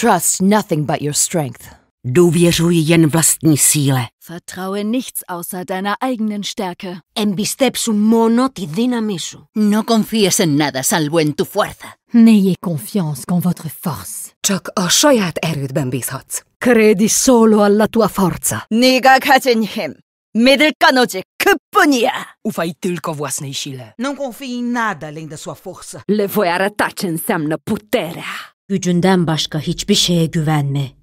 Trust nothing but your strength. Důvěřuji jen vlastní síle. Vertraue nichts außer deiner eigenen Stärke. Embistepsu mono ti dynami No confíes en nada salvo en tu fuerza. N'ayez confiance qu'en votre force. Csak a saját erődben bízhatsz. Credi solo alla tua forza. 네가 가진 힘. 믿을 건 오직 그뿐이야. Ufaj tylko własnej sile. Não confie in nada além da sua força. Levoiar ataque înseamnă puterea. Gücünden başka hiçbir şeye güvenme.